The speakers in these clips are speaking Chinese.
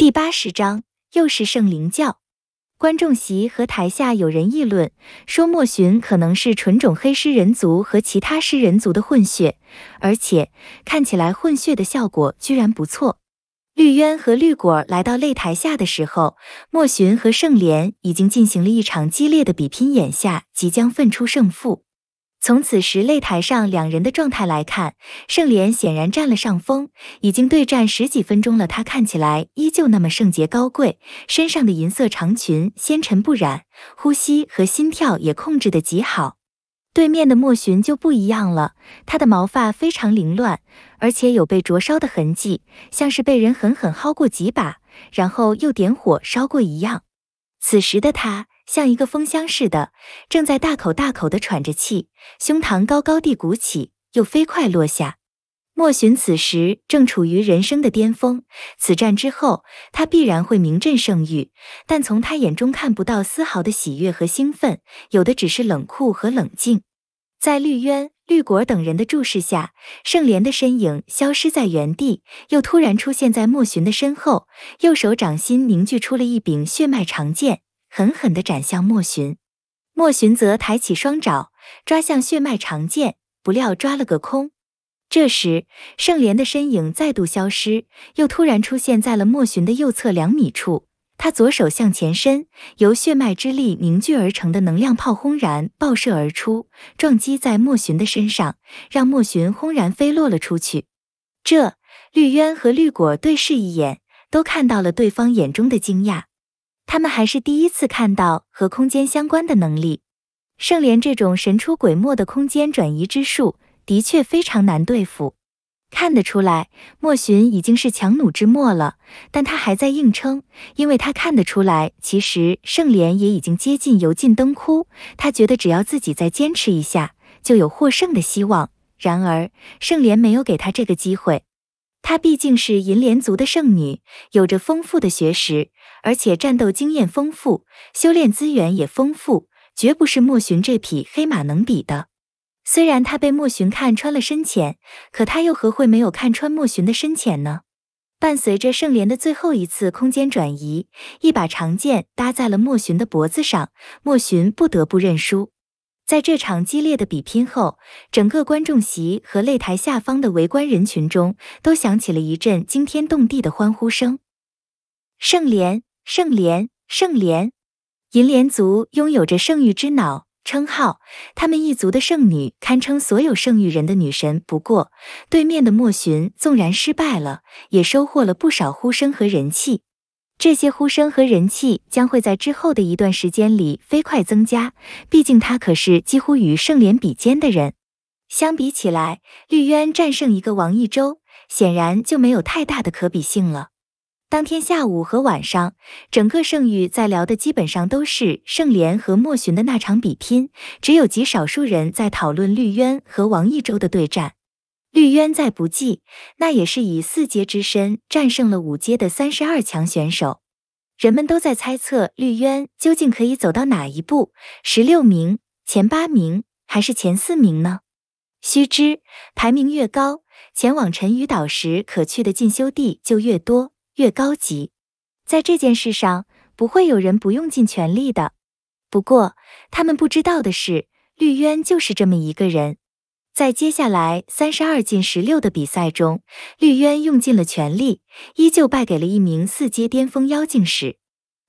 第八十章，又是圣灵教。观众席和台下有人议论，说莫寻可能是纯种黑狮人族和其他狮人族的混血，而且看起来混血的效果居然不错。绿渊和绿果来到擂台下的时候，莫寻和圣莲已经进行了一场激烈的比拼，眼下即将分出胜负。从此时擂台上两人的状态来看，盛莲显然占了上风，已经对战十几分钟了。她看起来依旧那么圣洁高贵，身上的银色长裙纤尘不染，呼吸和心跳也控制得极好。对面的莫寻就不一样了，他的毛发非常凌乱，而且有被灼烧的痕迹，像是被人狠狠薅过几把，然后又点火烧过一样。此时的他。像一个风箱似的，正在大口大口地喘着气，胸膛高高地鼓起，又飞快落下。莫寻此时正处于人生的巅峰，此战之后，他必然会名震圣域。但从他眼中看不到丝毫的喜悦和兴奋，有的只是冷酷和冷静。在绿渊、绿果等人的注视下，圣莲的身影消失在原地，又突然出现在莫寻的身后，右手掌心凝聚出了一柄血脉长剑。狠狠地斩向莫寻，莫寻则抬起双爪抓向血脉长剑，不料抓了个空。这时，盛莲的身影再度消失，又突然出现在了莫寻的右侧两米处。他左手向前伸，由血脉之力凝聚而成的能量炮轰然爆射而出，撞击在莫寻的身上，让莫寻轰然飞落了出去。这绿渊和绿果对视一眼，都看到了对方眼中的惊讶。他们还是第一次看到和空间相关的能力。圣莲这种神出鬼没的空间转移之术，的确非常难对付。看得出来，莫寻已经是强弩之末了，但他还在硬撑，因为他看得出来，其实圣莲也已经接近油尽灯枯。他觉得只要自己再坚持一下，就有获胜的希望。然而，圣莲没有给他这个机会。她毕竟是银莲族的圣女，有着丰富的学识，而且战斗经验丰富，修炼资源也丰富，绝不是莫寻这匹黑马能比的。虽然她被莫寻看穿了深浅，可她又何会没有看穿莫寻的深浅呢？伴随着圣莲的最后一次空间转移，一把长剑搭在了莫寻的脖子上，莫寻不得不认输。在这场激烈的比拼后，整个观众席和擂台下方的围观人群中都响起了一阵惊天动地的欢呼声。圣莲，圣莲，圣莲！银莲族拥有着圣域之脑称号，他们一族的圣女堪称所有圣域人的女神。不过，对面的莫寻纵然失败了，也收获了不少呼声和人气。这些呼声和人气将会在之后的一段时间里飞快增加，毕竟他可是几乎与盛莲比肩的人。相比起来，绿渊战胜一个王一周，显然就没有太大的可比性了。当天下午和晚上，整个圣域在聊的基本上都是圣莲和莫寻的那场比拼，只有极少数人在讨论绿渊和王一周的对战。绿渊再不济，那也是以四阶之身战胜了五阶的三十二强选手。人们都在猜测绿渊究竟可以走到哪一步：十六名、前八名，还是前四名呢？须知，排名越高，前往沉鱼岛时可去的进修地就越多、越高级。在这件事上，不会有人不用尽全力的。不过，他们不知道的是，绿渊就是这么一个人。在接下来三十二进十六的比赛中，绿渊用尽了全力，依旧败给了一名四阶巅峰妖精使。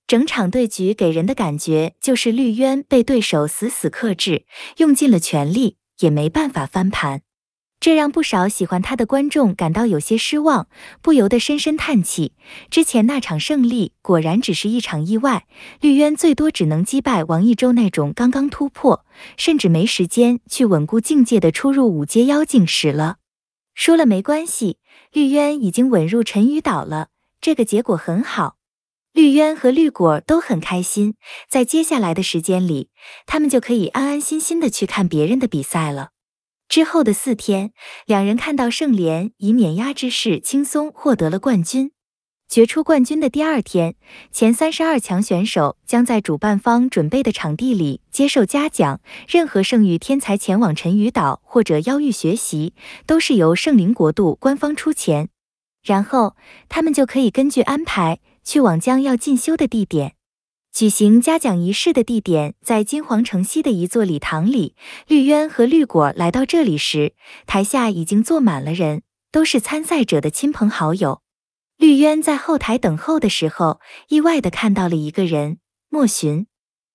整场对局给人的感觉就是绿渊被对手死死克制，用尽了全力也没办法翻盘。这让不少喜欢他的观众感到有些失望，不由得深深叹气。之前那场胜利果然只是一场意外，绿渊最多只能击败王一周那种刚刚突破，甚至没时间去稳固境界的初入五阶妖境时了。输了没关系，绿渊已经稳入沉鱼岛了，这个结果很好。绿渊和绿果都很开心，在接下来的时间里，他们就可以安安心心的去看别人的比赛了。之后的四天，两人看到圣莲以碾压之势轻松获得了冠军。决出冠军的第二天，前三十二强选手将在主办方准备的场地里接受嘉奖。任何剩余天才前往沉鱼岛或者妖域学习，都是由圣灵国度官方出钱，然后他们就可以根据安排去往将要进修的地点。举行嘉奖仪式的地点在金皇城西的一座礼堂里。绿渊和绿果来到这里时，台下已经坐满了人，都是参赛者的亲朋好友。绿渊在后台等候的时候，意外的看到了一个人——莫寻。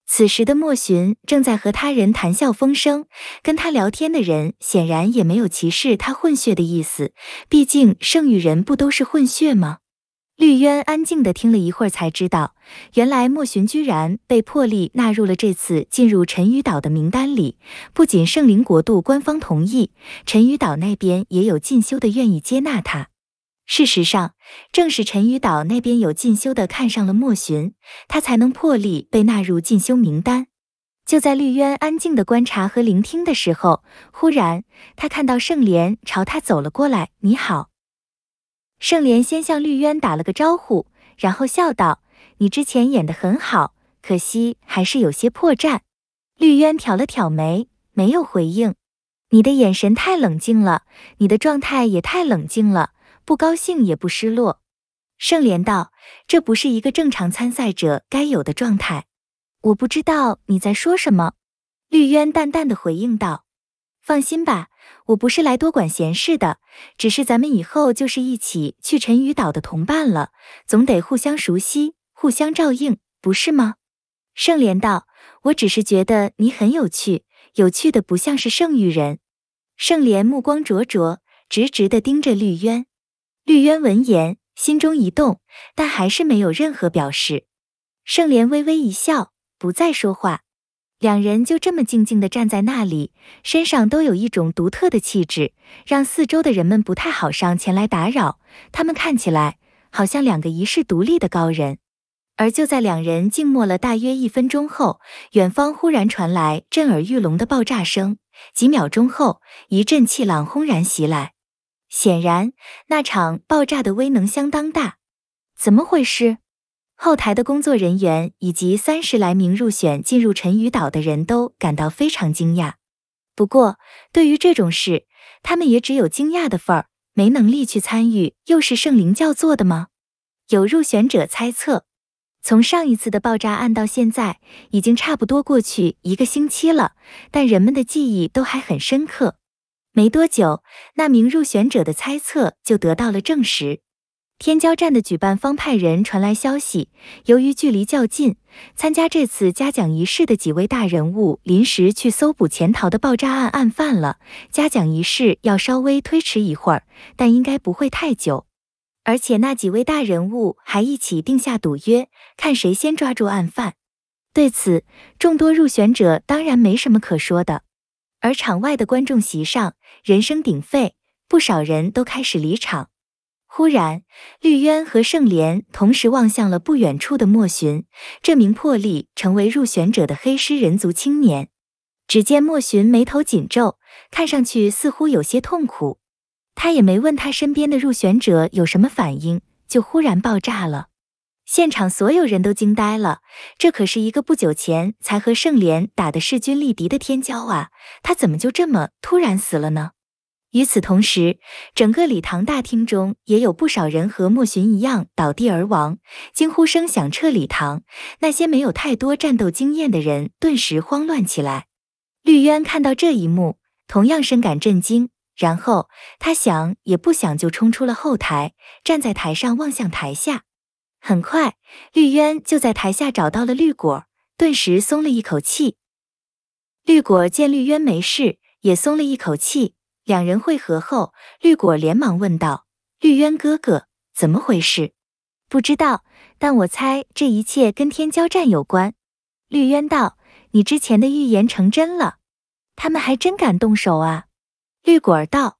此时的莫寻正在和他人谈笑风生，跟他聊天的人显然也没有歧视他混血的意思，毕竟圣与人不都是混血吗？绿渊安静的听了一会儿，才知道，原来莫寻居然被破例纳入了这次进入陈屿岛的名单里。不仅圣灵国度官方同意，陈屿岛那边也有进修的愿意接纳他。事实上，正是陈屿岛那边有进修的看上了莫寻，他才能破例被纳入进修名单。就在绿渊安静的观察和聆听的时候，忽然他看到圣莲朝他走了过来，你好。盛莲先向绿渊打了个招呼，然后笑道：“你之前演得很好，可惜还是有些破绽。”绿渊挑了挑眉，没有回应。你的眼神太冷静了，你的状态也太冷静了，不高兴也不失落。盛莲道：“这不是一个正常参赛者该有的状态。”我不知道你在说什么。绿渊淡淡的回应道。放心吧，我不是来多管闲事的，只是咱们以后就是一起去沉鱼岛的同伴了，总得互相熟悉，互相照应，不是吗？盛莲道：“我只是觉得你很有趣，有趣的不像是圣域人。”盛莲目光灼灼，直直的盯着绿渊。绿渊闻言，心中一动，但还是没有任何表示。盛莲微微一笑，不再说话。两人就这么静静地站在那里，身上都有一种独特的气质，让四周的人们不太好上前来打扰。他们看起来好像两个遗世独立的高人。而就在两人静默了大约一分钟后，远方忽然传来震耳欲聋的爆炸声。几秒钟后，一阵气浪轰然袭来，显然那场爆炸的威能相当大。怎么回事？后台的工作人员以及三十来名入选进入陈屿岛的人都感到非常惊讶。不过，对于这种事，他们也只有惊讶的份儿，没能力去参与。又是圣灵教做的吗？有入选者猜测。从上一次的爆炸案到现在，已经差不多过去一个星期了，但人们的记忆都还很深刻。没多久，那名入选者的猜测就得到了证实。天骄站的举办方派人传来消息，由于距离较近，参加这次嘉奖仪式的几位大人物临时去搜捕潜逃的爆炸案案犯了，嘉奖仪式要稍微推迟一会儿，但应该不会太久。而且那几位大人物还一起定下赌约，看谁先抓住案犯。对此，众多入选者当然没什么可说的。而场外的观众席上，人声鼎沸，不少人都开始离场。忽然，绿渊和圣莲同时望向了不远处的莫寻，这名破例成为入选者的黑狮人族青年。只见莫寻眉头紧皱，看上去似乎有些痛苦。他也没问他身边的入选者有什么反应，就忽然爆炸了。现场所有人都惊呆了。这可是一个不久前才和圣莲打的势均力敌的天骄啊，他怎么就这么突然死了呢？与此同时，整个礼堂大厅中也有不少人和莫寻一样倒地而亡，惊呼声响彻礼堂。那些没有太多战斗经验的人顿时慌乱起来。绿渊看到这一幕，同样深感震惊。然后他想也不想就冲出了后台，站在台上望向台下。很快，绿渊就在台下找到了绿果，顿时松了一口气。绿果见绿渊没事，也松了一口气。两人汇合后，绿果连忙问道：“绿渊哥哥，怎么回事？”“不知道，但我猜这一切跟天骄战有关。”绿渊道：“你之前的预言成真了，他们还真敢动手啊！”绿果儿道：“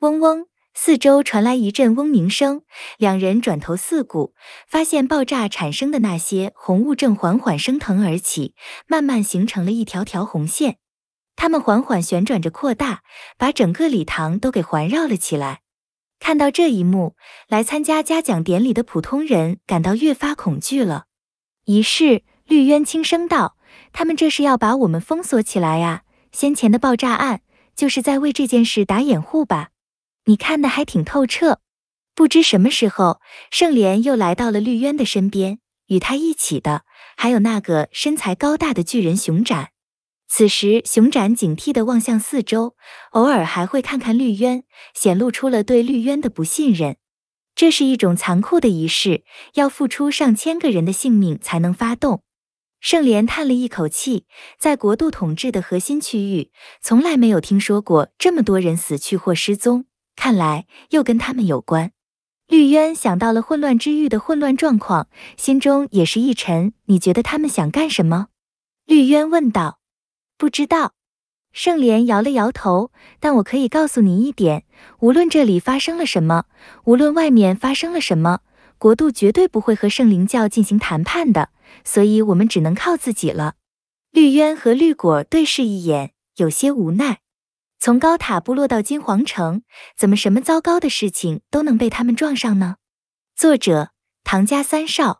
嗡嗡……”四周传来一阵嗡鸣声，两人转头四顾，发现爆炸产生的那些红雾正缓缓升腾而起，慢慢形成了一条条红线。他们缓缓旋转着扩大，把整个礼堂都给环绕了起来。看到这一幕，来参加嘉奖典礼的普通人感到越发恐惧了。仪是，绿渊轻声道：“他们这是要把我们封锁起来啊！先前的爆炸案就是在为这件事打掩护吧？”你看得还挺透彻。不知什么时候，盛莲又来到了绿渊的身边，与他一起的还有那个身材高大的巨人熊展。此时，熊展警惕地望向四周，偶尔还会看看绿渊，显露出了对绿渊的不信任。这是一种残酷的仪式，要付出上千个人的性命才能发动。盛莲叹了一口气，在国度统治的核心区域，从来没有听说过这么多人死去或失踪。看来又跟他们有关。绿渊想到了混乱之域的混乱状况，心中也是一沉。你觉得他们想干什么？绿渊问道。不知道，圣莲摇了摇头。但我可以告诉你一点：无论这里发生了什么，无论外面发生了什么，国度绝对不会和圣灵教进行谈判的。所以，我们只能靠自己了。绿渊和绿果对视一眼，有些无奈。从高塔部落到金皇城，怎么什么糟糕的事情都能被他们撞上呢？作者：唐家三少。